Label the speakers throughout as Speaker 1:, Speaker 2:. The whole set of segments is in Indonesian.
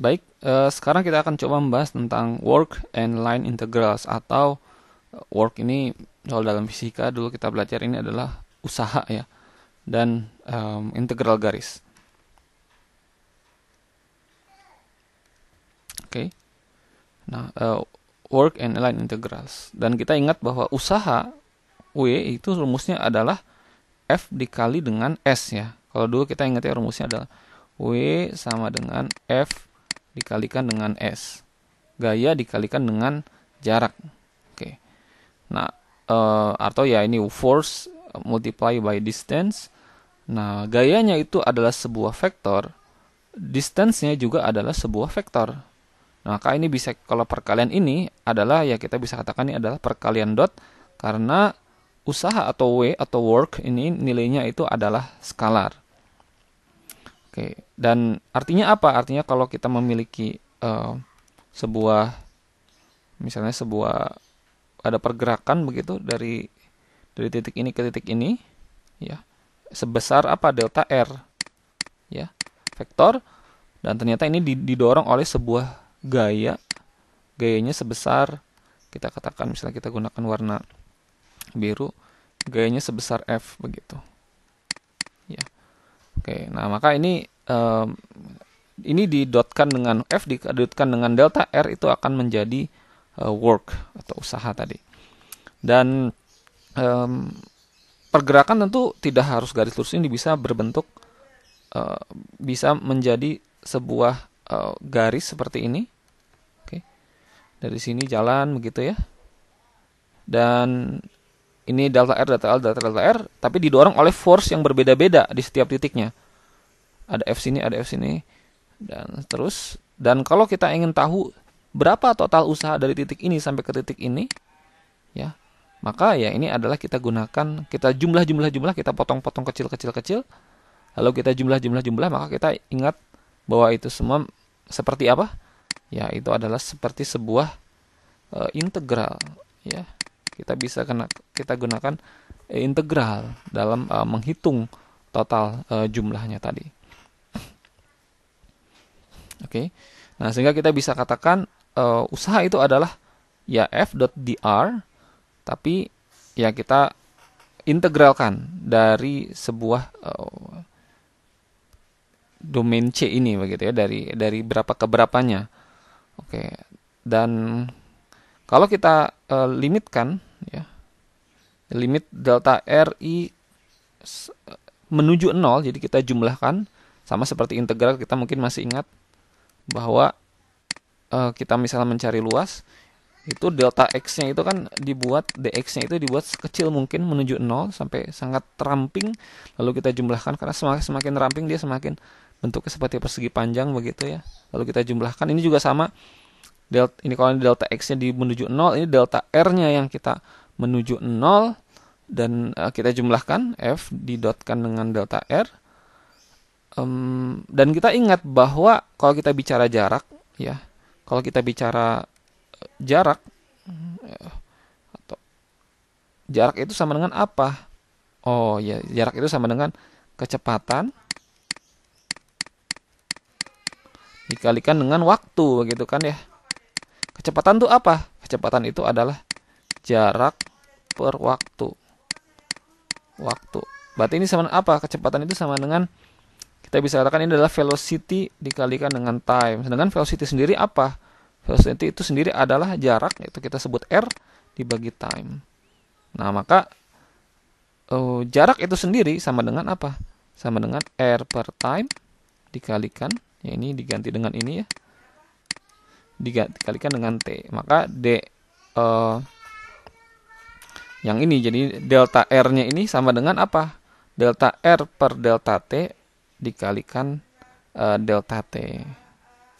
Speaker 1: Baik, eh, sekarang kita akan coba membahas tentang work and line integrals atau eh, work ini kalau dalam fisika dulu kita belajar ini adalah usaha ya dan um, integral garis. Oke. Okay. Nah, uh, work and line integrals dan kita ingat bahwa usaha W itu rumusnya adalah F dikali dengan S ya. Kalau dulu kita ingat ya rumusnya adalah W sama dengan F dikalikan dengan S. Gaya dikalikan dengan jarak. Oke. Nah, uh, atau ya ini force multiply by distance. Nah, gayanya itu adalah sebuah vektor, distance-nya juga adalah sebuah vektor. Nah, maka ini bisa kalau perkalian ini adalah ya kita bisa katakan ini adalah perkalian dot karena usaha atau W atau work ini nilainya itu adalah skalar. Oke, dan artinya apa? Artinya kalau kita memiliki uh, sebuah misalnya sebuah ada pergerakan begitu dari dari titik ini ke titik ini, ya. Sebesar apa delta R? Ya. Vektor dan ternyata ini didorong oleh sebuah gaya. Gayanya sebesar kita katakan misalnya kita gunakan warna biru, gayanya sebesar F begitu. Ya. Oke, nah maka ini um, ini didotkan dengan F didotkan dengan delta R itu akan menjadi uh, work atau usaha tadi. Dan um, pergerakan tentu tidak harus garis lurus ini bisa berbentuk uh, bisa menjadi sebuah uh, garis seperti ini. Oke. Dari sini jalan begitu ya. Dan ini delta R, delta L, delta, delta R, tapi didorong oleh force yang berbeda-beda di setiap titiknya. Ada F sini, ada F sini, dan terus. Dan kalau kita ingin tahu berapa total usaha dari titik ini sampai ke titik ini, ya, maka ya ini adalah kita gunakan, kita jumlah-jumlah-jumlah, kita potong-potong kecil-kecil-kecil, lalu kita jumlah-jumlah-jumlah, maka kita ingat bahwa itu semua seperti apa? Ya, itu adalah seperti sebuah uh, integral, ya kita bisa kena kita gunakan eh, integral dalam uh, menghitung total uh, jumlahnya tadi. Oke. Okay. Nah, sehingga kita bisa katakan uh, usaha itu adalah ya f.dr tapi ya kita integralkan dari sebuah uh, domain C ini begitu ya dari dari berapa ke berapanya. Oke. Okay. Dan kalau kita uh, limitkan limit delta RI menuju 0 jadi kita jumlahkan sama seperti integral kita mungkin masih ingat bahwa e, kita misalnya mencari luas itu delta x-nya itu kan dibuat dx-nya itu dibuat sekecil mungkin menuju 0 sampai sangat ramping lalu kita jumlahkan karena semakin semakin ramping dia semakin bentuknya seperti persegi panjang begitu ya lalu kita jumlahkan ini juga sama delta, ini kalau delta x-nya di menuju 0 ini delta r-nya yang kita menuju 0 dan uh, kita jumlahkan F didotkan dengan delta R. Um, dan kita ingat bahwa kalau kita bicara jarak ya, kalau kita bicara eh, jarak eh, atau jarak itu sama dengan apa? Oh ya, jarak itu sama dengan kecepatan dikalikan dengan waktu begitu kan ya. Kecepatan itu apa? Kecepatan itu adalah jarak per waktu. Waktu. Berarti ini sama apa? Kecepatan itu sama dengan kita bisa katakan ini adalah velocity dikalikan dengan time. Sedangkan velocity sendiri apa? Velocity itu sendiri adalah jarak yaitu kita sebut r dibagi time. Nah, maka oh, jarak itu sendiri sama dengan apa? Sama dengan r per time dikalikan ya ini diganti dengan ini ya. dikalikan dengan t. Maka d uh, yang ini. Jadi delta R-nya ini sama dengan apa? Delta R per delta T dikalikan uh, delta T.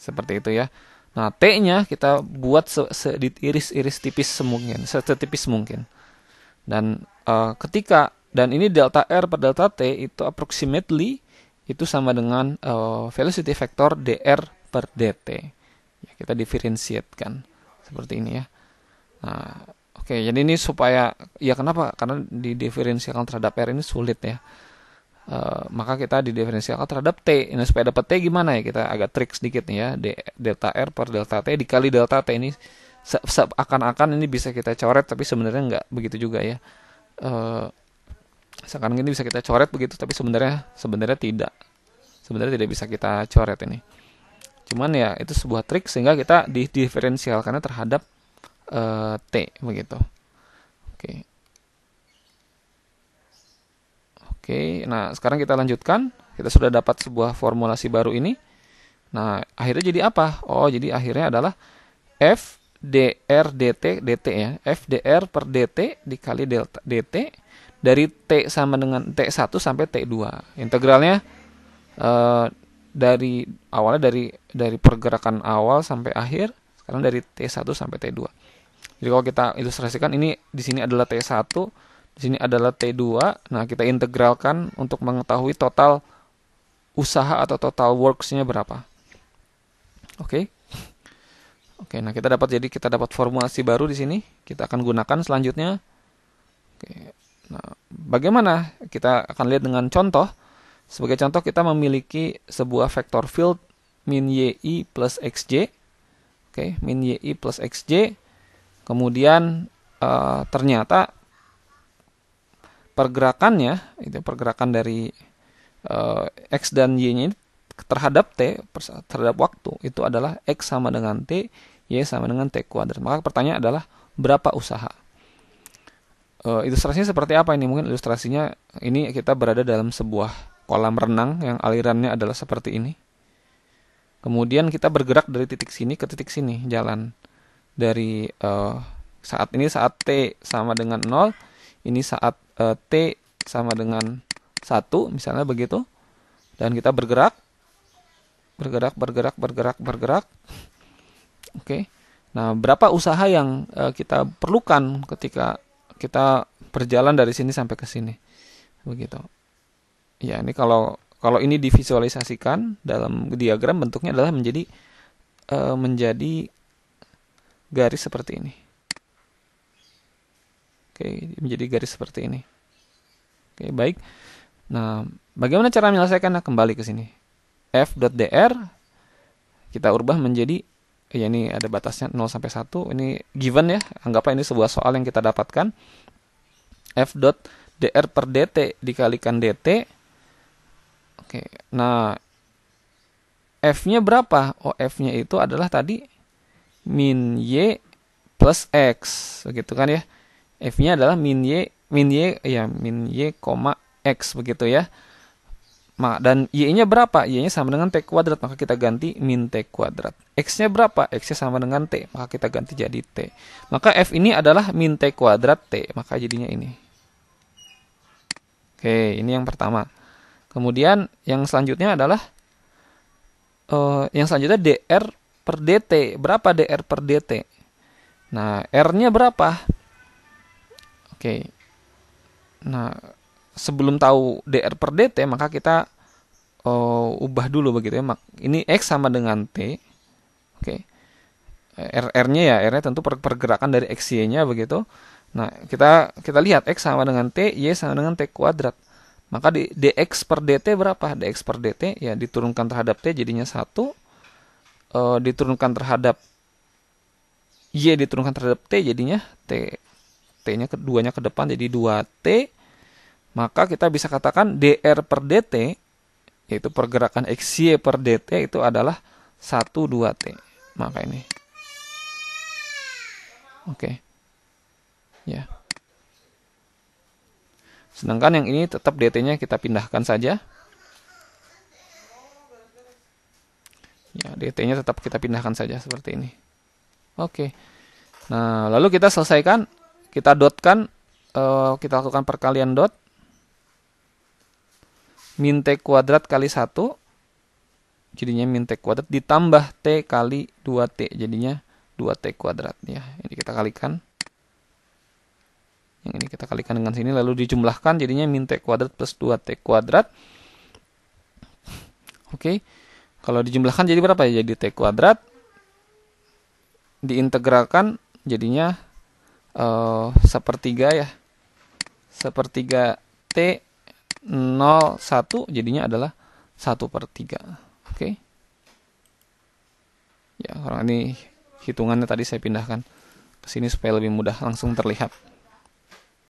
Speaker 1: Seperti itu ya. Nah, T-nya kita buat sediris-iris tipis semungkin, setipis mungkin. Dan uh, ketika dan ini delta R per delta T itu approximately itu sama dengan uh, velocity vector dr per dt. Ya, kita diferensiatkan seperti ini ya. Nah, Oke, jadi ini supaya ya kenapa? Karena di didiferensiakan terhadap R ini sulit ya. E, maka kita di didiferensiakan terhadap T. Ini nah, supaya dapat T gimana ya? Kita agak trik sedikit nih ya. D, delta R per delta T dikali delta T ini seakan-akan ini bisa kita coret tapi sebenarnya nggak begitu juga ya. E, sekarang ini bisa kita coret begitu tapi sebenarnya sebenarnya tidak. Sebenarnya tidak bisa kita coret ini. Cuman ya itu sebuah trik sehingga kita di didiferensialkannya terhadap Eh, t begitu. Oke. Oke, nah sekarang kita lanjutkan. Kita sudah dapat sebuah formulasi baru ini. Nah, akhirnya jadi apa? Oh, jadi akhirnya adalah F dr dt dt ya. F dr per dt dikali delta dt dari t sama dengan t1 sampai t2. Integralnya e, dari awalnya dari dari pergerakan awal sampai akhir, sekarang dari t1 sampai t2. Jadi kalau kita ilustrasikan ini di sini adalah T1, di sini adalah T2. Nah, kita integralkan untuk mengetahui total usaha atau total works-nya berapa. Oke. Okay? Oke, okay, nah kita dapat jadi kita dapat formulasi baru di sini. Kita akan gunakan selanjutnya. Oke. Okay. Nah, bagaimana? Kita akan lihat dengan contoh. Sebagai contoh kita memiliki sebuah vektor field min yi plus xj. Oke, okay, min yi plus xj kemudian e, ternyata pergerakannya itu pergerakan dari e, x dan y ini terhadap t terhadap waktu itu adalah x sama dengan t y sama dengan t kuadrat maka pertanyaan adalah berapa usaha e, ilustrasinya seperti apa ini mungkin ilustrasinya ini kita berada dalam sebuah kolam renang yang alirannya adalah seperti ini kemudian kita bergerak dari titik sini ke titik sini jalan dari uh, saat ini saat t sama dengan 0 ini saat uh, t sama dengan 1 misalnya begitu dan kita bergerak bergerak bergerak bergerak bergerak oke okay. nah berapa usaha yang uh, kita perlukan ketika kita berjalan dari sini sampai ke sini begitu ya ini kalau kalau ini divisualisasikan dalam diagram bentuknya adalah menjadi uh, menjadi garis seperti ini. Oke, menjadi garis seperti ini. Oke, baik. Nah, bagaimana cara menyelesaikannya? Kembali ke sini. f.dr kita ubah menjadi ya ini ada batasnya 0 sampai 1. Ini given ya. Anggaplah ini sebuah soal yang kita dapatkan. f.dr per dt dikalikan dt. Oke. Nah, f-nya berapa? Oh, f-nya itu adalah tadi min y plus x begitu kan ya f-nya adalah min y min y ya min y koma x begitu ya dan y-nya berapa? Y-nya sama dengan t kuadrat, maka kita ganti min t kuadrat. X-nya berapa? X-nya sama dengan t, maka kita ganti jadi t. Maka f ini adalah min t kuadrat t, maka jadinya ini. Oke, ini yang pertama. Kemudian yang selanjutnya adalah uh, yang selanjutnya dr per DT. Berapa DR per DT? Nah, R-nya berapa? Oke. Nah, sebelum tahu DR per DT, maka kita uh, ubah dulu begitu ya. Ini X sama dengan T. Oke. R-nya ya, R-nya tentu pergerakan dari x y nya begitu. Nah, kita kita lihat X sama dengan T, Y sama dengan T kuadrat. Maka di dx per dt berapa? dx per dt ya diturunkan terhadap t jadinya 1 uh, diturunkan terhadap Y diturunkan terhadap T jadinya T T-nya keduanya ke depan jadi 2T maka kita bisa katakan DR per DT yaitu pergerakan x y per DT itu adalah 1 2T. Maka ini. Oke. Okay. Ya. Sedangkan yang ini tetap DT-nya kita pindahkan saja. Ya, DT-nya tetap kita pindahkan saja seperti ini. Oke. Nah, lalu kita selesaikan, kita dotkan, uh, kita lakukan perkalian dot. Min T kuadrat kali satu, Jadinya min T kuadrat ditambah T kali 2T. Jadinya 2T kuadrat. Ya, ini kita kalikan. Yang ini kita kalikan dengan sini, lalu dijumlahkan jadinya min T kuadrat plus 2T kuadrat. Oke. Okay. Kalau dijumlahkan jadi berapa ya? Jadi T kuadrat diintegralkan jadinya uh, sepertiga ya. Sepertiga T 0 1 jadinya adalah 1 per 3. Oke. Okay. Ya, orang ini hitungannya tadi saya pindahkan ke sini supaya lebih mudah langsung terlihat.